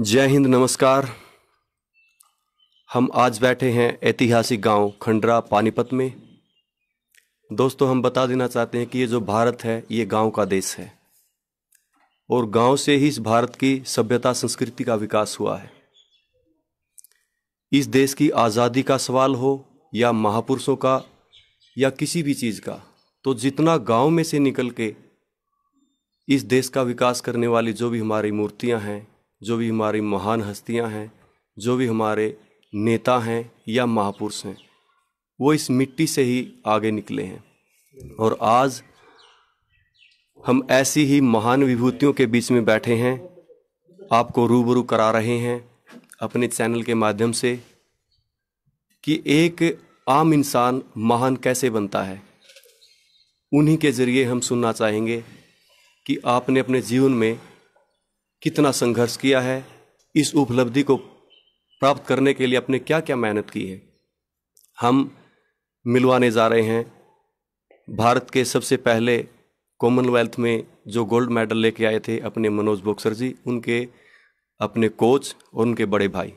जय हिंद नमस्कार हम आज बैठे हैं ऐतिहासिक गांव खंडरा पानीपत में दोस्तों हम बता देना चाहते हैं कि ये जो भारत है ये गांव का देश है और गांव से ही इस भारत की सभ्यता संस्कृति का विकास हुआ है इस देश की आज़ादी का सवाल हो या महापुरुषों का या किसी भी चीज़ का तो जितना गांव में से निकल के इस देश का विकास करने वाली जो भी हमारी मूर्तियाँ हैं जो भी हमारी महान हस्तियाँ हैं जो भी हमारे नेता हैं या महापुरुष हैं वो इस मिट्टी से ही आगे निकले हैं और आज हम ऐसी ही महान विभूतियों के बीच में बैठे हैं आपको रूबरू करा रहे हैं अपने चैनल के माध्यम से कि एक आम इंसान महान कैसे बनता है उन्हीं के ज़रिए हम सुनना चाहेंगे कि आपने अपने जीवन में कितना संघर्ष किया है इस उपलब्धि को प्राप्त करने के लिए आपने क्या क्या मेहनत की है हम मिलवाने जा रहे हैं भारत के सबसे पहले कॉमनवेल्थ में जो गोल्ड मेडल लेके आए थे अपने मनोज बोक्सर जी उनके अपने कोच और उनके बड़े भाई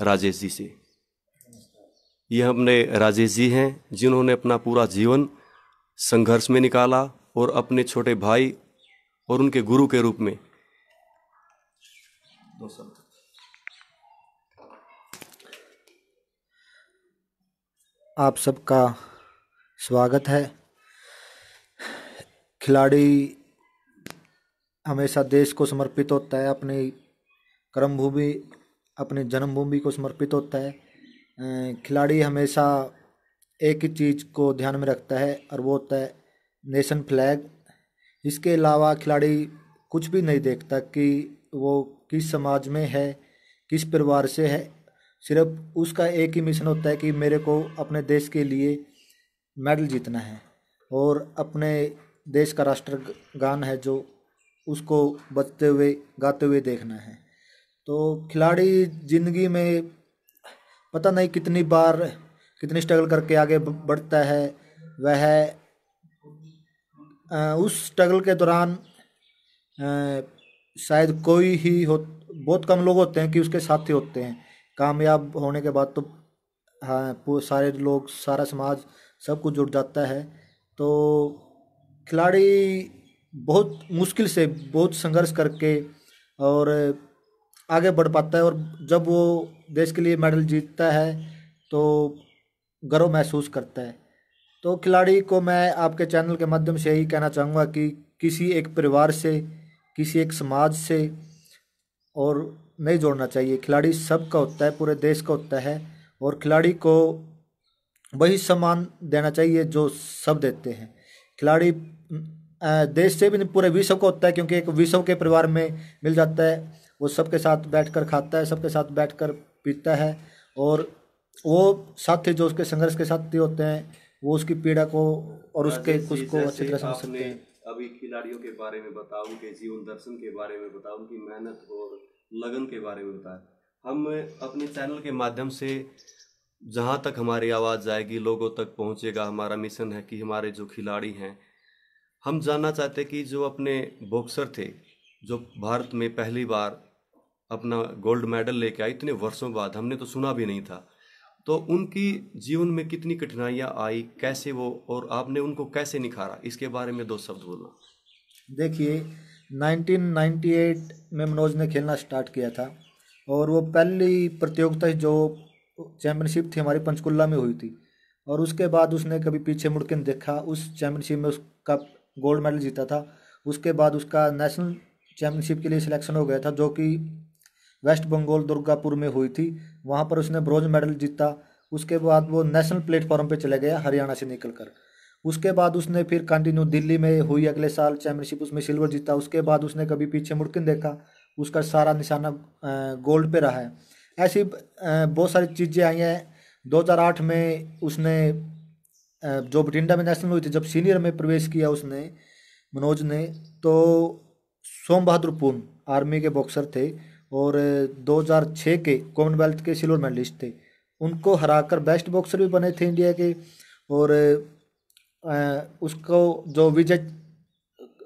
राजेश जी से ये हमने राजेश जी हैं जिन्होंने अपना पूरा जीवन संघर्ष में निकाला और अपने छोटे भाई और उनके गुरु के रूप में आप सबका स्वागत है खिलाड़ी हमेशा देश को समर्पित होता है अपनी कर्मभूमि अपनी जन्मभूमि को समर्पित होता है खिलाड़ी हमेशा एक ही चीज़ को ध्यान में रखता है और वो होता है नेशन फ्लैग इसके अलावा खिलाड़ी कुछ भी नहीं देखता कि वो किस समाज में है किस परिवार से है सिर्फ उसका एक ही मिशन होता है कि मेरे को अपने देश के लिए मेडल जीतना है और अपने देश का राष्ट्र गान है जो उसको बचते हुए गाते हुए देखना है तो खिलाड़ी ज़िंदगी में पता नहीं कितनी बार कितनी स्ट्रगल करके आगे बढ़ता है वह उस स्ट्रगल के दौरान शायद कोई ही हो बहुत कम लोग होते हैं कि उसके साथी होते हैं कामयाब होने के बाद तो हाँ सारे लोग सारा समाज सब कुछ जुट जाता है तो खिलाड़ी बहुत मुश्किल से बहुत संघर्ष करके और आगे बढ़ पाता है और जब वो देश के लिए मेडल जीतता है तो गर्व महसूस करता है तो खिलाड़ी को मैं आपके चैनल के माध्यम से यही कहना चाहूँगा कि किसी एक परिवार से किसी एक समाज से और नहीं जोड़ना चाहिए खिलाड़ी सबका होता है पूरे देश का होता है और खिलाड़ी को वही सम्मान देना चाहिए जो सब देते हैं खिलाड़ी देश से भी नहीं पूरे विश्व को होता है क्योंकि एक विश्व के परिवार में मिल जाता है वो सबके साथ बैठकर खाता है सबके साथ बैठकर पीता है और वो साथी जो उसके संघर्ष के साथी होते हैं वो उसकी पीड़ा को और उसके कुछ को अच्छी तरह समझ सकते हैं अभी खिलाड़ियों के बारे में बताओ उनके जीवन दर्शन के बारे में बताओ उनकी मेहनत और लगन के बारे में बताए हम अपने चैनल के माध्यम से जहाँ तक हमारी आवाज़ जाएगी लोगों तक पहुँचेगा हमारा मिशन है कि हमारे जो खिलाड़ी हैं हम जानना चाहते कि जो अपने बॉक्सर थे जो भारत में पहली बार अपना गोल्ड मेडल लेके आए इतने वर्षों बाद हमने तो सुना भी नहीं था तो उनकी जीवन में कितनी कठिनाइयाँ आई कैसे वो और आपने उनको कैसे निखारा इसके बारे में दो शब्द बोलना देखिए 1998 में मनोज ने खेलना स्टार्ट किया था और वो पहली प्रतियोगिता जो चैम्पियनशिप थी हमारी पंचकुला में हुई थी और उसके बाद उसने कभी पीछे मुड़ के देखा उस चैम्पियनशिप में उसका गोल्ड मेडल जीता था उसके बाद उसका नेशनल चैम्पियनशिप के लिए सिलेक्शन हो गया था जो कि वेस्ट बंगाल दुर्गापुर में हुई थी वहाँ पर उसने ब्रॉन्ज मेडल जीता उसके बाद वो नेशनल प्लेटफॉर्म पे चले गया हरियाणा से निकल कर उसके बाद उसने फिर कंटिन्यू दिल्ली में हुई अगले साल चैम्पियनशिप उसमें सिल्वर जीता उसके बाद उसने कभी पीछे मुड़किन देखा उसका सारा निशाना गोल्ड पे रहा है ऐसी बहुत सारी चीज़ें आई हैं 2008 में उसने जो बठिंडा में नेशनल हुई थी जब सीनियर में प्रवेश किया उसने मनोज ने तो सोम बहादुर पून आर्मी के बॉक्सर थे और 2006 के कॉमनवेल्थ के सिल्वर मेडलिस्ट थे उनको हराकर बेस्ट बॉक्सर भी बने थे इंडिया के और उसको जो विजय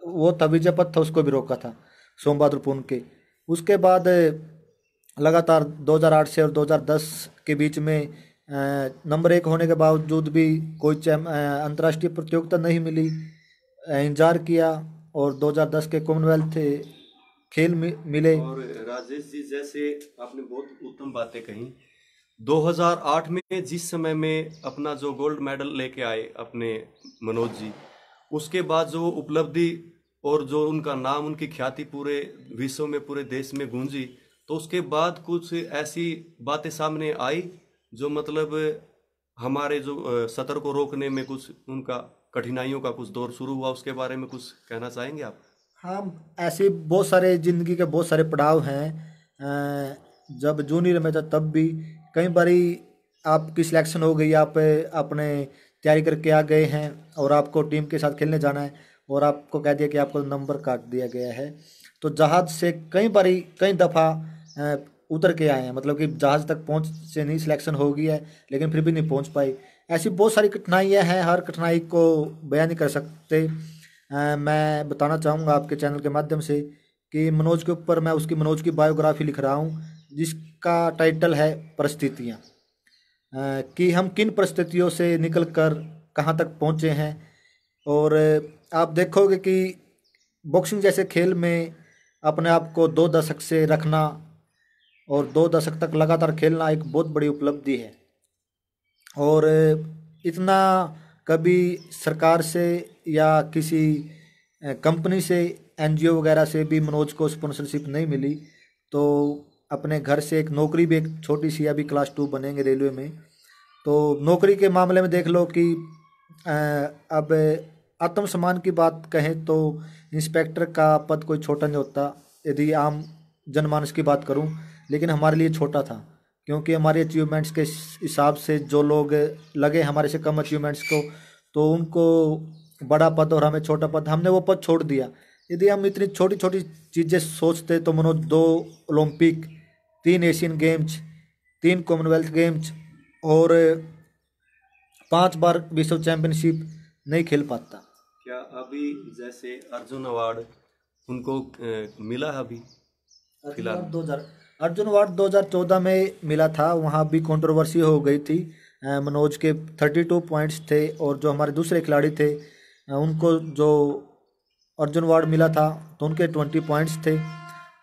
वो था विजय पथ था उसको भी रोका था सोम बहादुर के उसके बाद लगातार 2008 से और 2010 के बीच में नंबर एक होने के बावजूद भी कोई अंतर्राष्ट्रीय प्रतियोगिता नहीं मिली इंतजार किया और 2010 के कॉमनवेल्थ खेल मिले और राजेश जी जैसे आपने बहुत उत्तम बातें कही 2008 में जिस समय में अपना जो गोल्ड मेडल लेके आए अपने मनोज जी उसके बाद जो उपलब्धि और जो उनका नाम उनकी ख्याति पूरे विश्व में पूरे देश में गूंजी तो उसके बाद कुछ ऐसी बातें सामने आई जो मतलब हमारे जो सतर को रोकने में कुछ उनका कठिनाइयों का कुछ दौर शुरू हुआ उसके बारे में कुछ कहना चाहेंगे आप हाँ ऐसे बहुत सारे ज़िंदगी के बहुत सारे पड़ाव हैं जब जूनियर में था तब भी कई बारी आपकी सिलेक्शन हो गई आप अपने तैयारी करके आ गए हैं और आपको टीम के साथ खेलने जाना है और आपको कह दिया कि आपको नंबर काट दिया गया है तो जहाज़ से कई बारी कई दफ़ा उतर के आए हैं मतलब कि जहाज़ तक पहुंच से नहीं सिलेक्शन हो गई है लेकिन फिर भी नहीं पहुंच पाई ऐसी बहुत सारी कठिनाइयां हैं हर कठिनाई को बयान नहीं कर सकते मैं बताना चाहूँगा आपके चैनल के माध्यम से कि मनोज के ऊपर मैं उसकी मनोज की बायोग्राफी लिख रहा हूँ जिसका टाइटल है परिस्थितियाँ कि हम किन परिस्थितियों से निकल कर कहाँ तक पहुँचे हैं और आप देखोगे कि बॉक्सिंग जैसे खेल में अपने आप को दो दशक से रखना और दो दशक तक लगातार खेलना एक बहुत बड़ी उपलब्धि है और इतना कभी सरकार से या किसी कंपनी से एनजीओ वगैरह से भी मनोज को स्पॉन्सरशिप नहीं मिली तो अपने घर से एक नौकरी भी एक छोटी सी अभी क्लास टू बनेंगे रेलवे में तो नौकरी के मामले में देख लो कि अब आत्मसम्मान की बात कहें तो इंस्पेक्टर का पद कोई छोटा नहीं होता यदि आम जनमानस की बात करूं लेकिन हमारे लिए छोटा था क्योंकि हमारे अचीवमेंट्स के हिसाब से जो लोग लगे हमारे से कम अचीवमेंट्स को तो उनको बड़ा पद और हमें छोटा पद हमने वो पद छोड़ दिया यदि हम इतनी छोटी छोटी चीज़ें सोचते तो मनोज दो ओलंपिक तीन एशियन गेम्स तीन कॉमनवेल्थ गेम्स और पांच बार विश्व चैंपियनशिप नहीं खेल पाता क्या अभी जैसे अर्जुन अवार्ड उनको मिला अभी फिलहाल दो हजार अर्जुन अवार्ड 2014 में मिला था वहाँ भी कंट्रोवर्सी हो गई थी मनोज के 32 पॉइंट्स थे और जो हमारे दूसरे खिलाड़ी थे उनको जो अर्जुन अवार्ड मिला था तो उनके 20 पॉइंट्स थे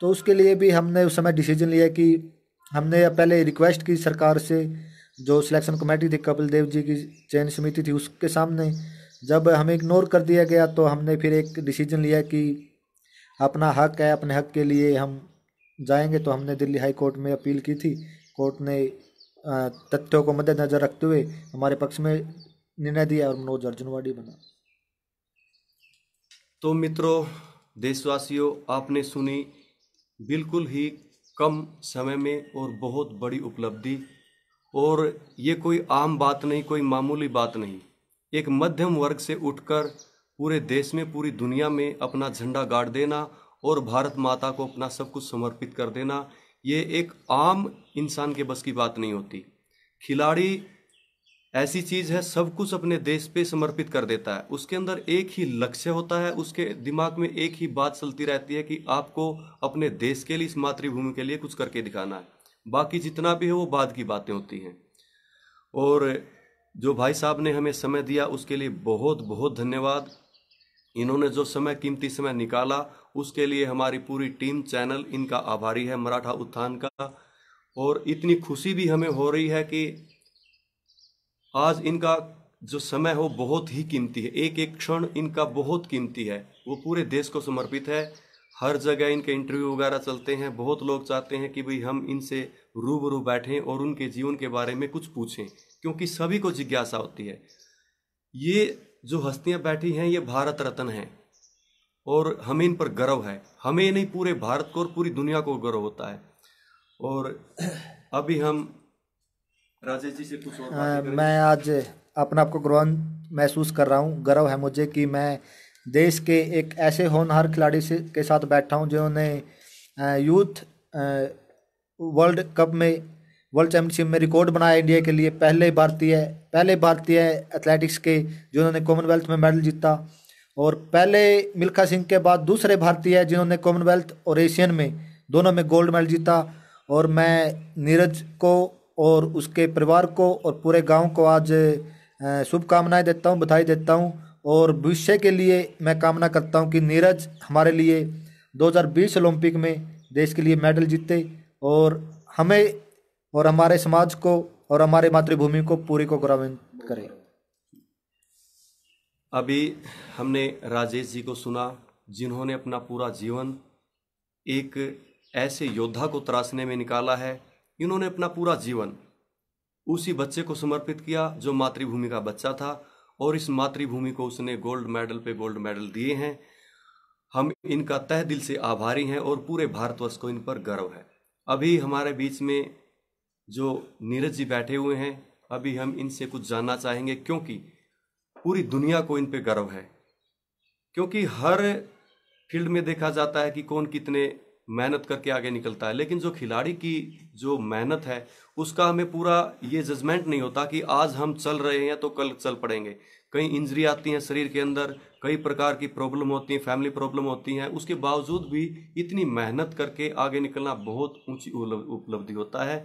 तो उसके लिए भी हमने उस समय डिसीजन लिया कि हमने पहले रिक्वेस्ट की सरकार से जो सिलेक्शन कमेटी थी कपिल देव जी की चयन समिति थी उसके सामने जब हमें इग्नोर कर दिया गया तो हमने फिर एक डिसीजन लिया कि अपना हक है अपने हक के लिए हम जाएंगे तो हमने दिल्ली हाई कोर्ट में अपील की थी कोर्ट ने तथ्यों को मद्देनजर रखते हुए हमारे पक्ष में निर्णय दिया और मनोज अर्जुनवाड़ी बना तो मित्रों देशवासियों आपने सुनी बिल्कुल ही कम समय में और बहुत बड़ी उपलब्धि और ये कोई आम बात नहीं कोई मामूली बात नहीं एक मध्यम वर्ग से उठकर पूरे देश में पूरी दुनिया में अपना झंडा गाड़ देना और भारत माता को अपना सब कुछ समर्पित कर देना ये एक आम इंसान के बस की बात नहीं होती खिलाड़ी ऐसी चीज़ है सब कुछ अपने देश पे समर्पित कर देता है उसके अंदर एक ही लक्ष्य होता है उसके दिमाग में एक ही बात चलती रहती है कि आपको अपने देश के लिए इस मातृभूमि के लिए कुछ करके दिखाना है बाकी जितना भी है वो बाद की बातें होती हैं और जो भाई साहब ने हमें समय दिया उसके लिए बहुत बहुत धन्यवाद इन्होंने जो समय कीमती समय निकाला उसके लिए हमारी पूरी टीम चैनल इनका आभारी है मराठा उत्थान का और इतनी खुशी भी हमें हो रही है कि आज इनका जो समय हो बहुत ही कीमती है एक एक क्षण इनका बहुत कीमती है वो पूरे देश को समर्पित है हर जगह इनके इंटरव्यू वगैरह चलते हैं बहुत लोग चाहते हैं कि भाई हम इनसे रूबरू बैठें और उनके जीवन के बारे में कुछ पूछें क्योंकि सभी को जिज्ञासा होती है ये जो हस्तियां बैठी हैं ये भारत रत्न हैं और हमें इन पर गर्व है हमें नहीं पूरे भारत को और पूरी दुनिया को गर्व होता है और अभी हम राजेश जी से कुछ और आ, मैं आज अपने आप को गौरव महसूस कर रहा हूँ गर्व है मुझे कि मैं देश के एक ऐसे होनहार खिलाड़ी से के साथ बैठा हूँ जिन्होंने यूथ वर्ल्ड कप में वर्ल्ड चैंपियनशिप में रिकॉर्ड बनाया इंडिया के लिए पहले भारतीय पहले भारतीय एथलेटिक्स के जिन्होंने कॉमनवेल्थ में मेडल जीता और पहले मिल्खा सिंह के बाद दूसरे भारतीय हैं जिन्होंने कॉमनवेल्थ और एशियन में दोनों में गोल्ड मेडल जीता और मैं नीरज को और उसके परिवार को और पूरे गांव को आज शुभकामनाएं देता हूं बधाई देता हूं और भविष्य के लिए मैं कामना करता हूं कि नीरज हमारे लिए 2020 ओलंपिक में देश के लिए मेडल जीते और हमें और हमारे समाज को और हमारे मातृभूमि को पूरी को गौरवान्वित करें अभी हमने राजेश जी को सुना जिन्होंने अपना पूरा जीवन एक ऐसे योद्धा को तराशने में निकाला है इन्होंने अपना पूरा जीवन उसी बच्चे को समर्पित किया जो मातृभूमि का बच्चा था और इस मातृभूमि को उसने गोल्ड मेडल पे गोल्ड मेडल दिए हैं हम इनका तह दिल से आभारी हैं और पूरे भारतवर्ष को इन पर गर्व है अभी हमारे बीच में जो नीरज जी बैठे हुए हैं अभी हम इनसे कुछ जानना चाहेंगे क्योंकि पूरी दुनिया को इन पे गर्व है क्योंकि हर फील्ड में देखा जाता है कि कौन कितने मेहनत करके आगे निकलता है लेकिन जो खिलाड़ी की जो मेहनत है उसका हमें पूरा ये जजमेंट नहीं होता कि आज हम चल रहे हैं तो कल चल पड़ेंगे कई इंजरी आती हैं शरीर के अंदर कई प्रकार की प्रॉब्लम होती हैं फैमिली प्रॉब्लम होती हैं उसके बावजूद भी इतनी मेहनत करके आगे निकलना बहुत ऊंची उपलब्धि होता है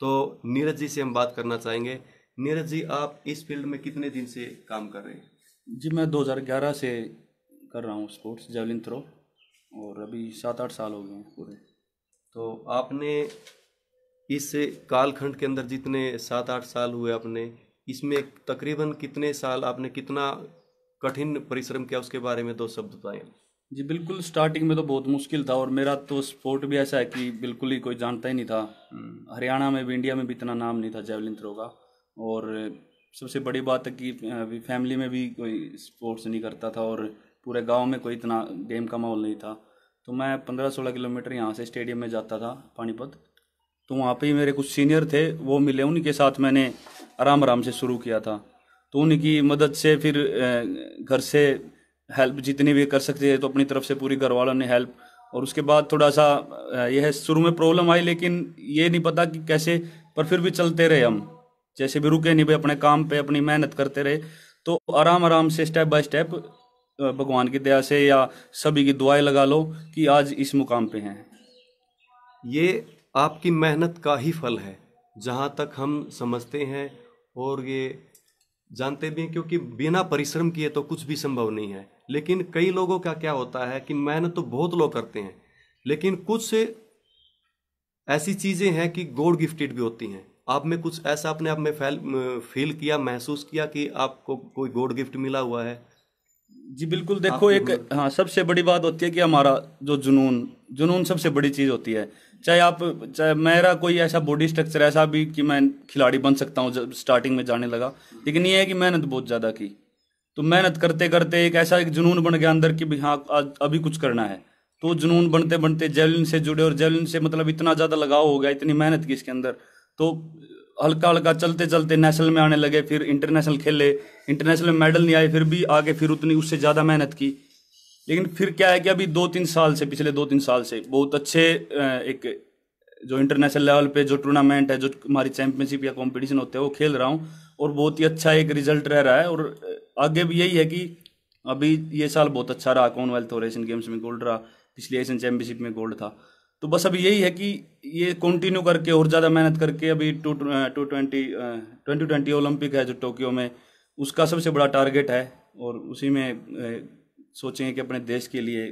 तो नीरज जी से हम बात करना चाहेंगे नीरज जी आप इस फील्ड में कितने दिन से काम कर रहे हैं जी मैं 2011 से कर रहा हूँ स्पोर्ट्स जेवलिन थ्रो और अभी सात आठ साल हो गए हैं पूरे तो आपने इस कालखंड के अंदर जितने सात आठ साल हुए आपने इसमें तकरीबन कितने साल आपने कितना कठिन परिश्रम किया उसके बारे में दो शब्द बताएं जी बिल्कुल स्टार्टिंग में तो बहुत मुश्किल था और मेरा तो स्पोर्ट भी ऐसा है कि बिल्कुल ही कोई जानता ही नहीं था हम्म। हरियाणा में भी इंडिया में भी इतना नाम नहीं था जेवलिन थ्रो का और सबसे बड़ी बात है कि अभी फैमिली में भी कोई स्पोर्ट्स नहीं करता था और पूरे गांव में कोई इतना गेम का माहौल नहीं था तो मैं पंद्रह सोलह किलोमीटर यहाँ से स्टेडियम में जाता था पानीपत तो वहाँ पे ही मेरे कुछ सीनियर थे वो मिले उन्हीं के साथ मैंने आराम आराम से शुरू किया था तो उनकी मदद से फिर घर से हेल्प जितनी भी कर सकते थे तो अपनी तरफ से पूरी घर वालों ने हेल्प और उसके बाद थोड़ा सा यह शुरू में प्रॉब्लम आई लेकिन ये नहीं पता कि कैसे पर फिर भी चलते रहे हम जैसे भी रुके नहीं भाई अपने काम पे अपनी मेहनत करते रहे तो आराम आराम से स्टेप बाय स्टेप भगवान की दया से या सभी की दुआएं लगा लो कि आज इस मुकाम पे हैं ये आपकी मेहनत का ही फल है जहाँ तक हम समझते हैं और ये जानते भी हैं क्योंकि बिना परिश्रम किए तो कुछ भी संभव नहीं है लेकिन कई लोगों का क्या होता है कि मेहनत तो बहुत लोग करते हैं लेकिन कुछ ऐसी चीज़ें हैं कि गॉड गिफ्टेड भी होती हैं आप में कुछ ऐसा आपने आप में फैल फील किया महसूस किया कि आपको कोई गोड गिफ्ट मिला हुआ है जी बिल्कुल देखो एक हाँ सबसे बड़ी बात होती है कि हमारा जो जुनून जुनून सबसे बड़ी चीज़ होती है चाहे आप चाहे मेरा कोई ऐसा बॉडी स्ट्रक्चर ऐसा भी कि मैं खिलाड़ी बन सकता हूँ जब स्टार्टिंग में जाने लगा लेकिन ये है कि मेहनत बहुत ज़्यादा की तो मेहनत करते करते एक ऐसा एक जुनून बन गया अंदर कि हाँ अभी कुछ करना है तो जुनून बनते बनते जेवलिन से जुड़े और जेवलिन से मतलब इतना ज़्यादा लगाव हो गया इतनी मेहनत की इसके अंदर तो हल्का हल्का चलते चलते नेशनल में आने लगे फिर इंटरनेशनल खेले इंटरनेशनल में मेडल नहीं आए फिर भी आगे फिर उतनी उससे ज़्यादा मेहनत की लेकिन फिर क्या है कि अभी दो तीन साल से पिछले दो तीन साल से बहुत अच्छे एक जो इंटरनेशनल लेवल पे जो टूर्नामेंट है जो हमारी चैंपियनशिप या कंपटीशन होते हैं वो खेल रहा हूँ और बहुत ही अच्छा एक रिजल्ट रह रहा है और आगे भी यही है कि अभी ये साल बहुत अच्छा रहा कॉमनवेल्थ और एशियन गेम्स में गोल्ड रहा पिछले एशियन चैंपियनशिप में गोल्ड था तो बस अभी यही है कि ये कंटिन्यू करके और ज़्यादा मेहनत करके अभी two two twenty twenty twenty Olympic है जो टोक्यो में उसका सबसे बड़ा टारगेट है और उसी में सोचेंगे कि अपने देश के लिए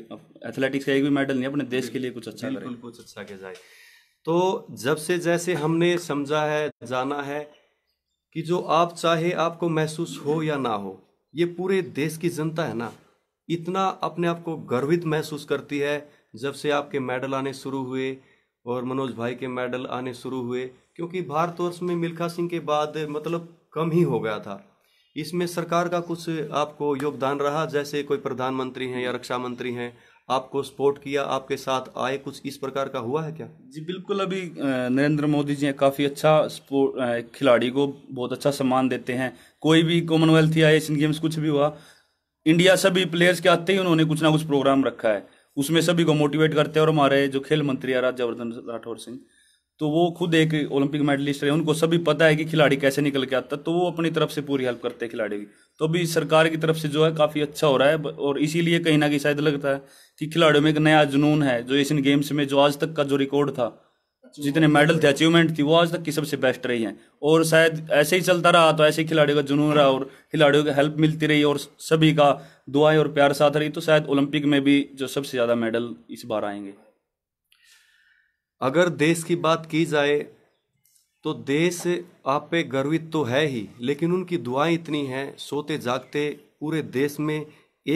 एथलेटिक्स का एक भी मेडल नहीं अपने देश के लिए कुछ अच्छा करें कुछ अच्छा किया जाए तो जब से जैसे हमने समझा है जाना है कि जो आप चाहे आपको महसूस हो या ना हो ये पूरे देश की जनता है ना इतना अपने आप को गर्वित महसूस करती है जब से आपके मेडल आने शुरू हुए और मनोज भाई के मेडल आने शुरू हुए क्योंकि भारतवर्ष में मिल्खा सिंह के बाद मतलब कम ही हो गया था इसमें सरकार का कुछ आपको योगदान रहा जैसे कोई प्रधानमंत्री हैं या रक्षा मंत्री हैं आपको सपोर्ट किया आपके साथ आए कुछ इस प्रकार का हुआ है क्या जी बिल्कुल अभी नरेंद्र मोदी जी काफ़ी अच्छा स्पोर्ट खिलाड़ी को बहुत अच्छा सम्मान देते हैं कोई भी कॉमनवेल्थ या एशियन गेम्स कुछ भी हुआ इंडिया सभी प्लेयर्स के आते ही उन्होंने कुछ ना कुछ प्रोग्राम रखा है उसमें सभी को मोटिवेट करते हैं और हमारे जो खेल मंत्री है राज्यवर्धन राठौर सिंह तो वो खुद एक ओलंपिक मेडलिस्ट रहे उनको सभी पता है कि खिलाड़ी कैसे निकल के आता तो वो अपनी तरफ से पूरी हेल्प करते हैं खिलाड़ी की तो अभी सरकार की तरफ से जो है काफ़ी अच्छा हो रहा है और इसीलिए कहीं ना कहीं शायद लगता है कि खिलाड़ियों में एक नया जुनून है जो एशियन गेम्स में जो आज तक का जो रिकॉर्ड था जितने मेडल थे अचीवमेंट थी वो आज तक की सबसे बेस्ट रही है और शायद ऐसे ही चलता रहा तो ऐसे ही खिलाड़ियों का जुनून रहा और खिलाड़ियों की हेल्प मिलती रही और सभी का दुआएं और प्यार साथ रही तो शायद ओलंपिक में भी जो सबसे ज़्यादा मेडल इस बार आएंगे अगर देश की बात की जाए तो देश आप पे गर्वित तो है ही लेकिन उनकी दुआएं इतनी हैं सोते जागते पूरे देश में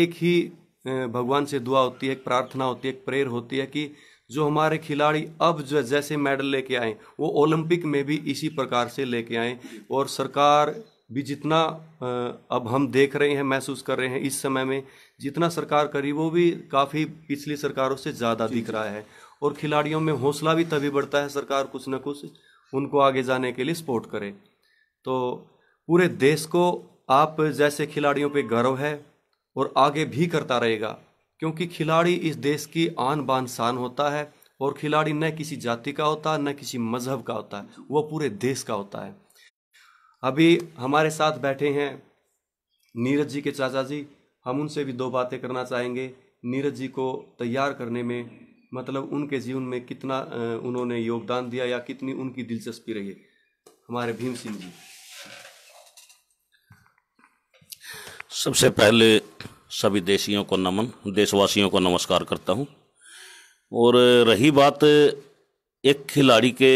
एक ही भगवान से दुआ होती है एक प्रार्थना होती है एक प्रेयर होती है कि जो हमारे खिलाड़ी अब जैसे मेडल लेके आए वो ओलंपिक में भी इसी प्रकार से लेके आए और सरकार भी जितना अब हम देख रहे हैं महसूस कर रहे हैं इस समय में जितना सरकार करी वो भी काफ़ी पिछली सरकारों से ज़्यादा दिख रहा है और खिलाड़ियों में हौसला भी तभी बढ़ता है सरकार कुछ ना कुछ उनको आगे जाने के लिए सपोर्ट करे तो पूरे देश को आप जैसे खिलाड़ियों पे गर्व है और आगे भी करता रहेगा क्योंकि खिलाड़ी इस देश की आन बान शान होता है और खिलाड़ी न किसी जाति का होता है न किसी मज़हब का होता है वह पूरे देश का होता है अभी हमारे साथ बैठे हैं नीरज जी के चाचा जी हम उनसे भी दो बातें करना चाहेंगे नीरज जी को तैयार करने में मतलब उनके जीवन में कितना उन्होंने योगदान दिया या कितनी उनकी दिलचस्पी रही हमारे भीम सिंह जी सबसे पहले सभी देशियों को नमन देशवासियों को नमस्कार करता हूँ और रही बात एक खिलाड़ी के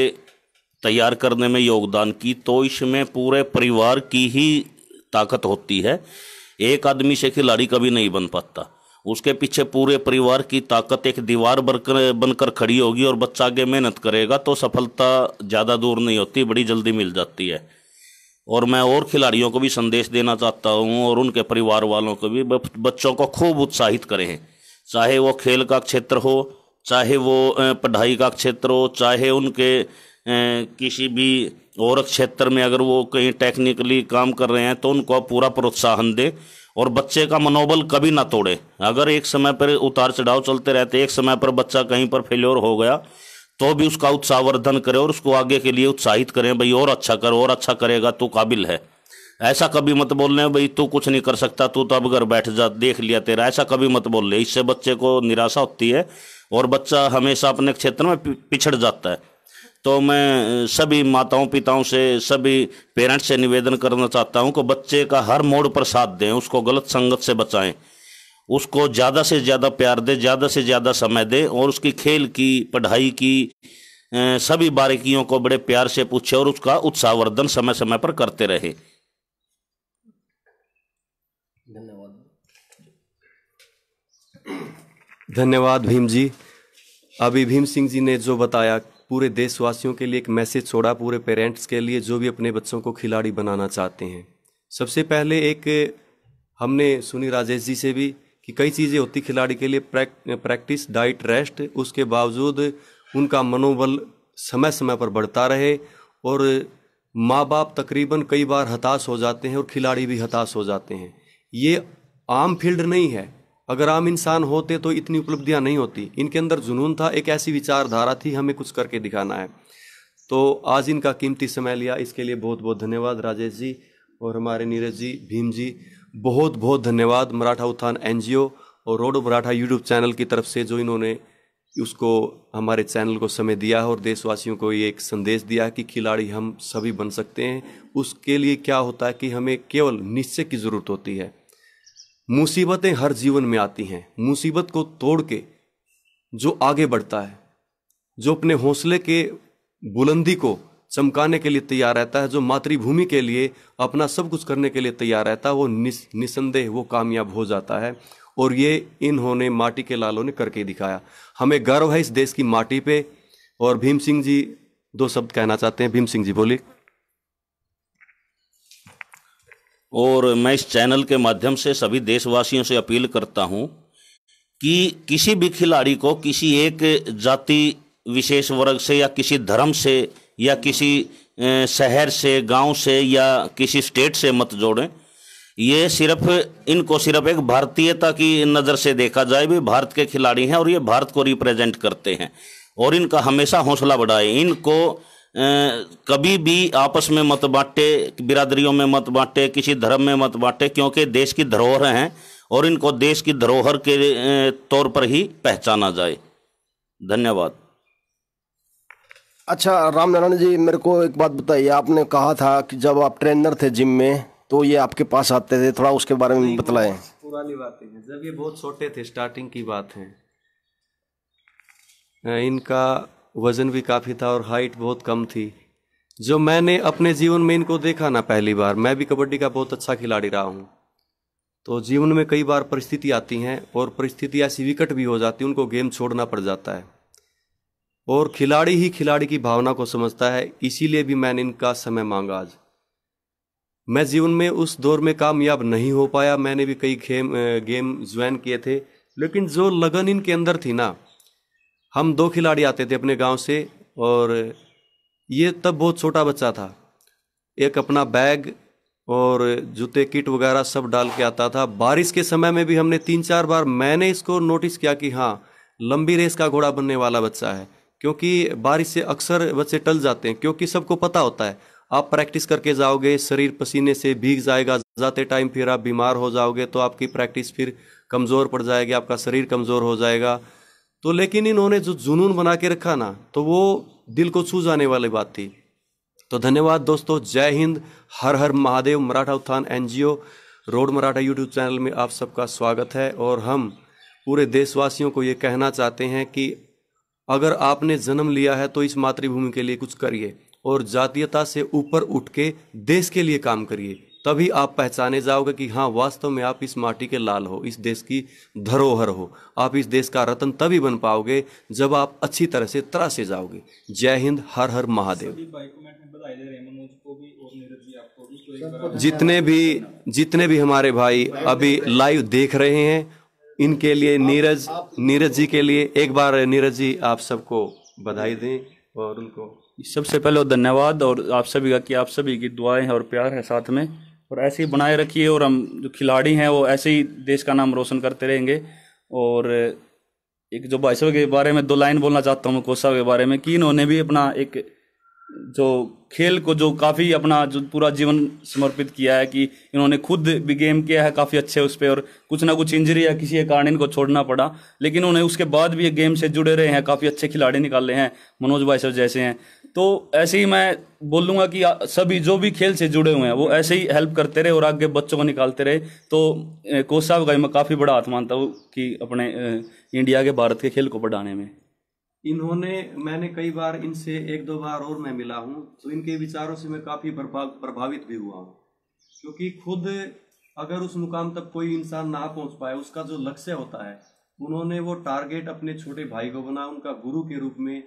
तैयार करने में योगदान की तो इसमें पूरे परिवार की ही ताकत होती है एक आदमी से खिलाड़ी कभी नहीं बन पाता उसके पीछे पूरे परिवार की ताकत एक दीवार बनकर बनकर खड़ी होगी और बच्चा आगे मेहनत करेगा तो सफलता ज़्यादा दूर नहीं होती बड़ी जल्दी मिल जाती है और मैं और खिलाड़ियों को भी संदेश देना चाहता हूँ और उनके परिवार वालों को भी बच्चों को खूब उत्साहित करें चाहे वो खेल का क्षेत्र हो चाहे वो पढ़ाई का क्षेत्र हो चाहे उनके किसी भी और क्षेत्र में अगर वो कहीं टेक्निकली काम कर रहे हैं तो उनको पूरा प्रोत्साहन दें और बच्चे का मनोबल कभी ना तोड़े अगर एक समय पर उतार चढ़ाव चलते रहते एक समय पर बच्चा कहीं पर फेल्योर हो गया तो भी उसका उत्साहवर्धन करें और उसको आगे के लिए उत्साहित करें भाई और अच्छा कर और अच्छा करेगा तो काबिल है ऐसा कभी मत बोल रहे भाई तू कुछ नहीं कर सकता तू तो अब घर बैठ जा देख लिया तेरा ऐसा कभी मत बोल ले इससे बच्चे को निराशा होती है और बच्चा हमेशा अपने क्षेत्र में पिछड़ जाता है तो मैं सभी माताओं पिताओं से सभी पेरेंट्स से निवेदन करना चाहता हूँ कि बच्चे का हर मोड़ पर साथ दें उसको गलत संगत से बचाएं उसको ज़्यादा से ज़्यादा प्यार दे ज़्यादा से ज़्यादा समय दे और उसकी खेल की पढ़ाई की सभी बारीकियों को बड़े प्यार से पूछे और उसका उत्साहवर्धन समय समय पर करते रहे धन्यवाद धन्यवाद भीम जी अभी भीम सिंह जी ने जो बताया पूरे देशवासियों के लिए एक मैसेज छोड़ा पूरे पेरेंट्स के लिए जो भी अपने बच्चों को खिलाड़ी बनाना चाहते हैं सबसे पहले एक हमने सुनी राजेश जी से भी कि कई चीज़ें होती खिलाड़ी के लिए प्रैक्टिस डाइट रेस्ट उसके बावजूद उनका मनोबल समय समय पर बढ़ता रहे और माँ बाप तकरीबन कई बार हताश हो जाते हैं और खिलाड़ी भी हताश हो जाते हैं ये आम फील्ड नहीं है अगर आम इंसान होते तो इतनी उपलब्धियाँ नहीं होती इनके अंदर जुनून था एक ऐसी विचारधारा थी हमें कुछ करके दिखाना है तो आज इनका कीमती समय लिया इसके लिए बहुत बहुत धन्यवाद राजेश जी और हमारे नीरज जी भीम जी बहुत बहुत धन्यवाद मराठा उत्थान एन और रोड मराठा यूट्यूब चैनल की तरफ से जो इन्होंने उसको हमारे चैनल को समय दिया है और देशवासियों को ये एक संदेश दिया है कि खिलाड़ी हम सभी बन सकते हैं उसके लिए क्या होता है कि हमें केवल निश्चय की ज़रूरत होती है मुसीबतें हर जीवन में आती हैं मुसीबत को तोड़ के जो आगे बढ़ता है जो अपने हौसले के बुलंदी को चमकाने के लिए तैयार रहता है जो मातृभूमि के लिए अपना सब कुछ करने के लिए तैयार रहता है वो निस, निसंदेह वो कामयाब हो जाता है और ये इन्होंने माटी के लालों ने करके दिखाया हमें गर्व है इस देश की माटी पे और भीम सिंह जी दो शब्द कहना चाहते हैं भीम सिंह जी बोलिए और मैं इस चैनल के माध्यम से सभी देशवासियों से अपील करता हूं कि किसी भी खिलाड़ी को किसी एक जाति विशेष वर्ग से या किसी धर्म से या किसी शहर से गांव से या किसी स्टेट से मत जोड़ें ये सिर्फ इनको सिर्फ एक भारतीयता की नज़र से देखा जाए भी भारत के खिलाड़ी हैं और ये भारत को रिप्रेजेंट करते हैं और इनका हमेशा हौसला बढ़ाए इनको कभी भी आपस में मत बांटे बिरादरियों में मत बांटे किसी धर्म में मत बांटे क्योंकि देश की धरोहर हैं और इनको देश की धरोहर के तौर पर ही पहचाना जाए धन्यवाद अच्छा राम नारायण जी मेरे को एक बात बताइए आपने कहा था कि जब आप ट्रेनर थे जिम में तो ये आपके पास आते थे थोड़ा उसके बारे में बतलाएं पुरानी बातें हैं जब ये बहुत छोटे थे स्टार्टिंग की बात है इनका वज़न भी काफ़ी था और हाइट बहुत कम थी जो मैंने अपने जीवन में इनको देखा ना पहली बार मैं भी कबड्डी का बहुत अच्छा खिलाड़ी रहा हूँ तो जीवन में कई बार परिस्थिति आती हैं और परिस्थिति ऐसी विकट भी हो जाती है उनको गेम छोड़ना पड़ जाता है और खिलाड़ी ही खिलाड़ी की भावना को समझता है इसीलिए भी मैंने इनका समय मांगा आज मैं जीवन में उस दौर में कामयाब नहीं हो पाया मैंने भी कई खेम गेम ज्वाइन किए थे लेकिन जो लगन इनके अंदर थी ना हम दो खिलाड़ी आते थे अपने गांव से और ये तब बहुत छोटा बच्चा था एक अपना बैग और जूते किट वगैरह सब डाल के आता था बारिश के समय में भी हमने तीन चार बार मैंने इसको नोटिस किया कि हाँ लंबी रेस का घोड़ा बनने वाला बच्चा है क्योंकि बारिश से अक्सर बच्चे टल जाते हैं क्योंकि सबको पता होता है आप प्रैक्टिस करके जाओगे शरीर पसीने से भीग जाएगा जाते टाइम फिर आप बीमार हो जाओगे तो आपकी प्रैक्टिस फिर कमज़ोर पड़ जाएगी आपका शरीर कमज़ोर हो जाएगा तो लेकिन इन्होंने जो जुनून बना के रखा ना तो वो दिल को छू जाने वाली बात थी तो धन्यवाद दोस्तों जय हिंद हर हर महादेव मराठा उत्थान NGO road Maratha YouTube channel में आप सबका स्वागत है और हम पूरे देशवासियों को ये कहना चाहते हैं कि अगर आपने जन्म लिया है तो इस मातृभूमि के लिए कुछ करिए और जातीयता से ऊपर उठ के देश के लिए काम करिए तभी आप पहचाने जाओगे कि हाँ वास्तव में आप इस माटी के लाल हो इस देश की धरोहर हो आप इस देश का रतन तभी बन पाओगे जब आप अच्छी तरह से से जाओगे जय हिंद हर हर महादेव तो जितने भी जितने भी हमारे भाई अभी लाइव देख रहे हैं इनके लिए नीरज नीरज जी के लिए एक बार नीरज जी आप सबको बधाई दें और उनको सबसे पहले तो धन्यवाद और आप सभी का कि आप सभी की दुआएं हैं और प्यार है साथ में और ऐसे ही बनाए रखिए और हम जो खिलाड़ी हैं वो ऐसे ही देश का नाम रोशन करते रहेंगे और एक जो भाई साहब के बारे में दो लाइन बोलना चाहता हूँ कोसा के बारे में कि इन्होंने भी अपना एक जो खेल को जो काफ़ी अपना जो पूरा जीवन समर्पित किया है कि इन्होंने खुद भी गेम किया है काफ़ी अच्छे उस पर और कुछ ना कुछ इंजरी या किसी कारण इनको छोड़ना पड़ा लेकिन उन्हें उसके बाद भी ये गेम से जुड़े रहे हैं काफ़ी अच्छे खिलाड़ी निकाले हैं मनोज भाई सर जैसे हैं तो ऐसे ही मैं बोलूँगा कि सभी जो भी खेल से जुड़े हुए हैं वो ऐसे ही हेल्प करते रहे और आगे बच्चों को निकालते रहे तो कोच साहब का मैं काफ़ी बड़ा हाथ मानता हूँ कि अपने इंडिया के भारत के खेल को बढ़ाने में इन्होंने मैंने कई बार इनसे एक दो बार और मैं मिला हूँ तो इनके विचारों से मैं काफ़ी प्रभावित भी हुआ हूँ क्योंकि खुद अगर उस मुकाम तक कोई इंसान ना पहुँच पाए उसका जो लक्ष्य होता है उन्होंने वो टारगेट अपने छोटे भाई को बना उनका गुरु के रूप में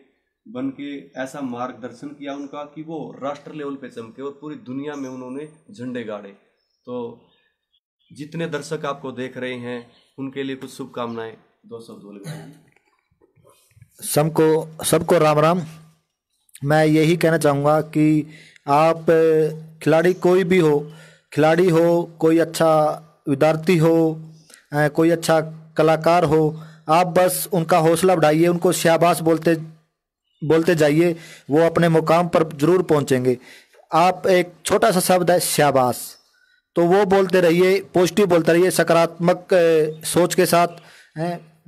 बन के ऐसा मार्गदर्शन किया उनका कि वो राष्ट्र लेवल पे चमके और पूरी दुनिया में उन्होंने झंडे गाड़े तो जितने दर्शक आपको देख रहे हैं उनके लिए कुछ शुभकामनाएं दो शब्द दो सबको सबको राम राम मैं यही कहना चाहूँगा कि आप खिलाड़ी कोई भी हो खिलाड़ी हो कोई अच्छा विद्यार्थी हो कोई अच्छा कलाकार हो आप बस उनका हौसला बढ़ाइए उनको शाबाश बोलते बोलते जाइए वो अपने मुकाम पर ज़रूर पहुँचेंगे आप एक छोटा सा शब्द है शाबाश तो वो बोलते रहिए पॉजिटिव बोलते रहिए सकारात्मक सोच के साथ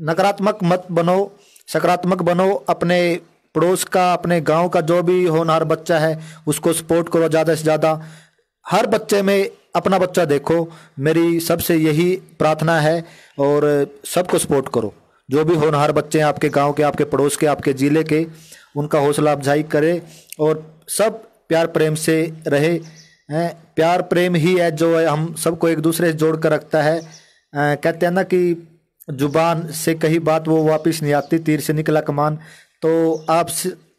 नकारात्मक मत बनो सकारात्मक बनो अपने पड़ोस का अपने गांव का जो भी होनहार बच्चा है उसको सपोर्ट करो ज़्यादा से ज़्यादा हर बच्चे में अपना बच्चा देखो मेरी सबसे यही प्रार्थना है और सबको सपोर्ट करो जो भी होनहार बच्चे हैं आपके गांव के आपके पड़ोस के आपके ज़िले के उनका हौसला अफजाई करें और सब प्यार प्रेम से रहे हैं प्यार प्रेम ही है जो है हम सबको एक दूसरे से जोड़ कर रखता है कहते हैं ना कि जुबान से कही बात वो वापस नहीं आती तीर से निकला कमान तो आप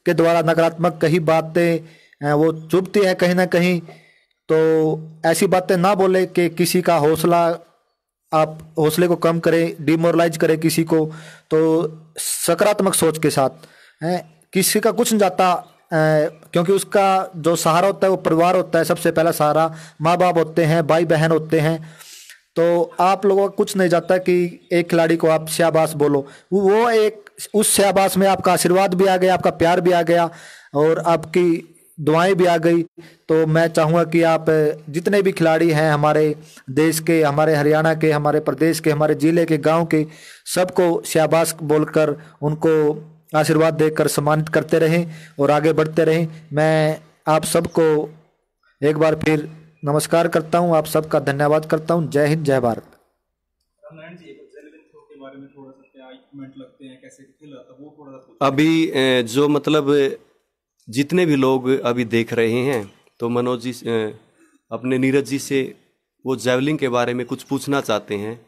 के द्वारा नकारात्मक कही बातें वो चुभती है कहीं ना कहीं तो ऐसी बातें ना बोले कि किसी का हौसला आप हौसले को कम करें डिमोरलाइज करें किसी को तो सकारात्मक सोच के साथ है किसी का कुछ नहीं जाता क्योंकि उसका जो सहारा होता है वो परिवार होता है सबसे पहला सहारा माँ बाप होते हैं भाई बहन होते हैं तो आप लोगों का कुछ नहीं जाता कि एक खिलाड़ी को आप शाबाश बोलो वो एक उस शाबाश में आपका आशीर्वाद भी आ गया आपका प्यार भी आ गया और आपकी दुआएं भी आ गई तो मैं चाहूँगा कि आप जितने भी खिलाड़ी हैं हमारे देश के हमारे हरियाणा के हमारे प्रदेश के हमारे ज़िले के गांव के सबको शाबाश बोलकर उनको आशीर्वाद देकर सम्मानित करते रहें और आगे बढ़ते रहें मैं आप सबको एक बार फिर नमस्कार करता हूँ आप सबका धन्यवाद करता हूँ जय हिंद जय भारत अभी जो मतलब जितने भी लोग अभी देख रहे हैं तो मनोज जी अपने नीरज जी से वो जैवलिंग के बारे में कुछ पूछना चाहते हैं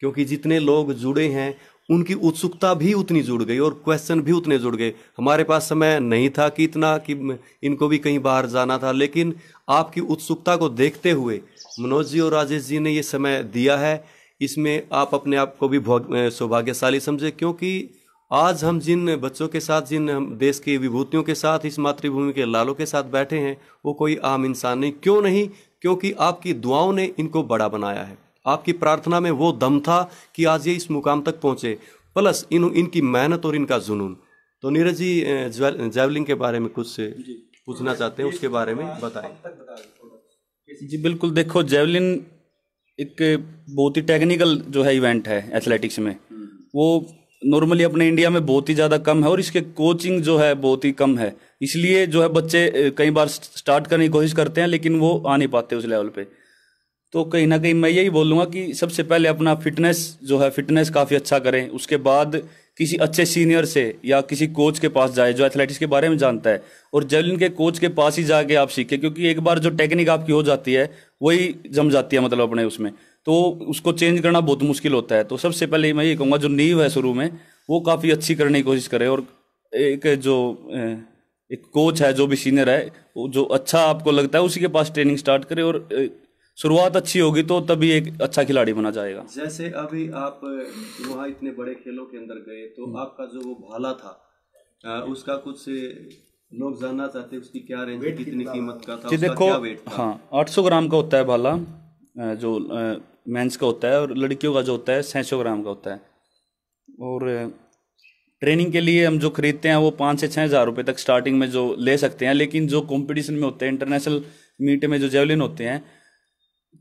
क्योंकि जितने लोग जुड़े हैं उनकी उत्सुकता भी उतनी जुड़ गई और क्वेश्चन भी उतने जुड़ गए हमारे पास समय नहीं था कि इतना कि इनको भी कहीं बाहर जाना था लेकिन आपकी उत्सुकता को देखते हुए मनोज जी और राजेश जी ने ये समय दिया है इसमें आप अपने आप को भी सौभाग्यशाली समझे क्योंकि आज हम जिन बच्चों के साथ जिन हम देश की विभूतियों के साथ इस मातृभूमि के लालों के साथ बैठे हैं वो कोई आम इंसान नहीं क्यों नहीं क्योंकि आपकी दुआओं ने इनको बड़ा बनाया है आपकी प्रार्थना में वो दम था कि आज ये इस मुकाम तक पहुँचे प्लस इन इनकी मेहनत और इनका जुनून तो नीरज जी जैवलिंग के बारे में कुछ पूछना चाहते हैं उसके बारे में बताएं जी बिल्कुल देखो जैवलिन एक बहुत ही टेक्निकल जो है इवेंट है एथलेटिक्स में हम्म। वो नॉर्मली अपने इंडिया में बहुत ही ज़्यादा कम है और इसके कोचिंग जो है बहुत ही कम है इसलिए जो है बच्चे कई बार स्टार्ट करने की कोशिश करते हैं लेकिन वो आ नहीं पाते उस लेवल पर तो कहीं ना कहीं मैं यही बोलूँगा कि सबसे पहले अपना फिटनेस जो है फिटनेस काफ़ी अच्छा करें उसके बाद किसी अच्छे सीनियर से या किसी कोच के पास जाए जो एथलेटिक्स के बारे में जानता है और जेवलिन के कोच के पास ही जाके आप सीखें क्योंकि एक बार जो टेक्निक आपकी हो जाती है वही जम जाती है मतलब अपने उसमें तो उसको चेंज करना बहुत मुश्किल होता है तो सबसे पहले मैं ये कहूँगा जो नींव है शुरू में वो काफ़ी अच्छी करने की कोशिश करें और एक जो एक कोच है जो भी सीनियर है जो अच्छा आपको लगता है उसी के पास ट्रेनिंग स्टार्ट करें और शुरुआत अच्छी होगी तो तभी एक अच्छा खिलाड़ी बना जाएगा जैसे अभी आप वहाँ इतने बड़े खेलों के अंदर गए तो हम्म। आपका जो वो भाला था उसका कुछ लोग जानना चाहते उसकी क्या रेंज कितनी कीमत का था देखो हाँ ग्राम का होता है भाला जो मेंस का होता है और लड़कियों का जो होता है छः ग्राम का होता है और ट्रेनिंग के लिए हम जो खरीदते हैं वो पाँच से छः हज़ार रुपये तक स्टार्टिंग में जो ले सकते हैं लेकिन जो कंपटीशन में होते हैं इंटरनेशनल मीट में जो जेवलिन होते हैं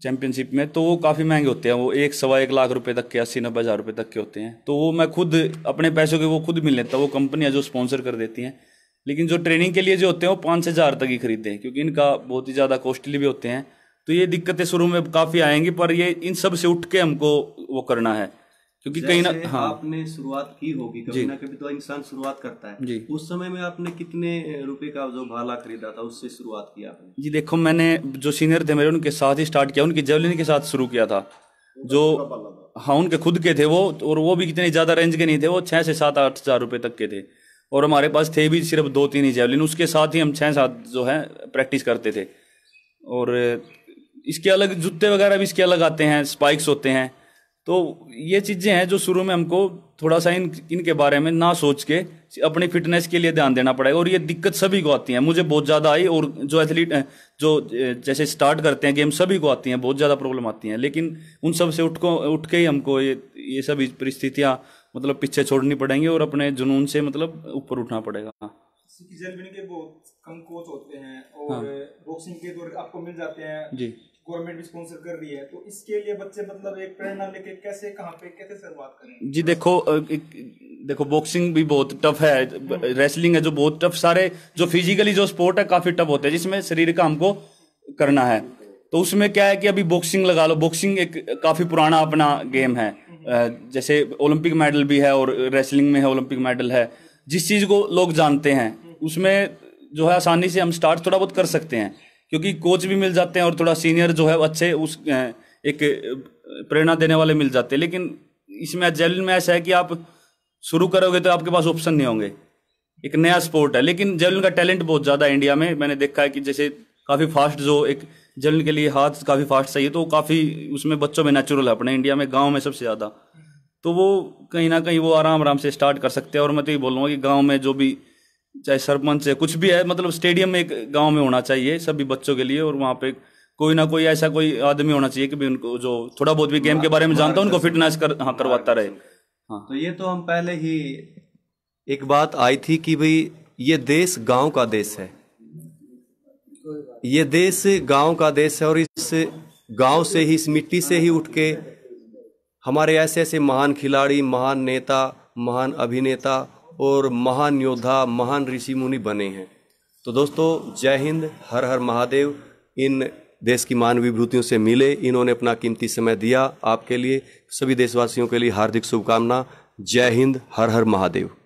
चैंपियनशिप में तो वो काफ़ी महंगे होते हैं वो एक सवा एक लाख रुपए तक के अस्सी नब्बे हज़ार रुपये तक के होते हैं तो वो मैं खुद अपने पैसों के वो खुद मिल लेता वो कंपनियाँ जो स्पॉन्सर कर देती हैं लेकिन जो ट्रेनिंग के लिए जो होते हैं वो पाँच से हज़ार तक ही खरीदते हैं क्योंकि इनका बहुत ही ज़्यादा कॉस्टली भी होते हैं तो ये दिक्कतें शुरू में काफ़ी आएंगी पर ये इन सब से उठ के हमको वो करना है क्योंकि कहीं ना हाँ आपने शुरुआत की होगी कभी ना कभी तो इंसान शुरुआत करता है जी उस समय में आपने कितने रुपए का जो भाला खरीदा था उससे शुरुआत किया आपने जी देखो मैंने जो सीनियर थे मेरे उनके साथ ही स्टार्ट किया उनकी जेवलिन के साथ शुरू किया था जो हाँ उनके खुद के थे वो और वो भी कितने ज़्यादा रेंज के नहीं थे वो छह से सात आठ हज़ार रुपए तक के थे और हमारे पास थे भी सिर्फ दो तीन ही जेवलिन उसके साथ ही हम छह सात जो है प्रैक्टिस करते थे और इसके अलग जूते वगैरह भी इसके अलग आते हैं स्पाइक्स होते हैं तो ये चीज़ें हैं जो शुरू में हमको थोड़ा सा इन इनके बारे में ना सोच के अपनी फिटनेस के लिए ध्यान देना पड़ेगा और ये दिक्कत सभी को आती है मुझे बहुत ज़्यादा आई और जो एथलीट जो जैसे स्टार्ट करते हैं गेम सभी को आती हैं बहुत ज़्यादा प्रॉब्लम आती हैं लेकिन उन सब से उठ को उठ के ही हमको ये ये सभी परिस्थितियाँ मतलब पीछे छोड़नी पड़ेंगी और अपने जुनून से मतलब ऊपर उठना पड़ेगा हाँ। के बहुत कम कोच होते हैं हाँ। और बॉक्सिंग के तो आपको मिल जाते हैं जी गवर्नमेंट स्पॉन्सर कर रही है तो इसके लिए बच्चे मतलब एक प्रेरणा लेके कैसे कहाँ पे कैसे शुरुआत करें जी देखो एक, देखो बॉक्सिंग भी बहुत टफ है रेसलिंग है जो बहुत टफ सारे जो फिजिकली जो स्पोर्ट है काफी टफ होते हैं जिसमें शरीर का हमको करना है तो उसमें क्या है कि अभी बॉक्सिंग लगा लो बॉक्सिंग एक काफी पुराना अपना गेम है जैसे ओलंपिक मेडल भी है और रेसलिंग में है ओलंपिक मेडल है जिस चीज को लोग जानते हैं उसमें जो है आसानी से हम स्टार्ट थोड़ा बहुत कर सकते हैं क्योंकि कोच भी मिल जाते हैं और थोड़ा सीनियर जो है अच्छे उस एक प्रेरणा देने वाले मिल जाते हैं लेकिन इसमें जेवलिन में ऐसा है कि आप शुरू करोगे तो आपके पास ऑप्शन नहीं होंगे एक नया स्पोर्ट है लेकिन जेवलिन का टैलेंट बहुत ज़्यादा है इंडिया में मैंने देखा है कि जैसे काफ़ी फास्ट जो एक जेवलिन के लिए हाथ काफ़ी फास्ट चाहिए तो काफ़ी उसमें बच्चों में नेचुरल है अपने इंडिया में गाँव में सबसे ज़्यादा तो वो कहीं ना कहीं वो आराम आराम से स्टार्ट कर सकते हैं और मैं तो ये बोलूँगा कि गाँव में जो भी चाहे सरपंच है कुछ भी है मतलब स्टेडियम एक गांव में होना चाहिए सभी बच्चों के लिए और वहाँ पे कोई ना कोई ऐसा कोई आदमी होना चाहिए कि भी उनको जो थोड़ा बहुत भी गेम के बारे में जानता है उनको फिटनेस कर हाँ करवाता रहे हाँ तो ये तो हम पहले ही एक बात आई थी कि भाई ये देश गांव का देश है ये देश गांव का देश है और इस गांव से ही इस मिट्टी से ही उठ के हमारे ऐसे ऐसे महान खिलाड़ी महान नेता महान अभिनेता और महान योद्धा महान ऋषि मुनि बने हैं तो दोस्तों जय हिंद हर हर महादेव इन देश की मान विभूतियों से मिले इन्होंने अपना कीमती समय दिया आपके लिए सभी देशवासियों के लिए हार्दिक शुभकामना जय हिंद हर हर महादेव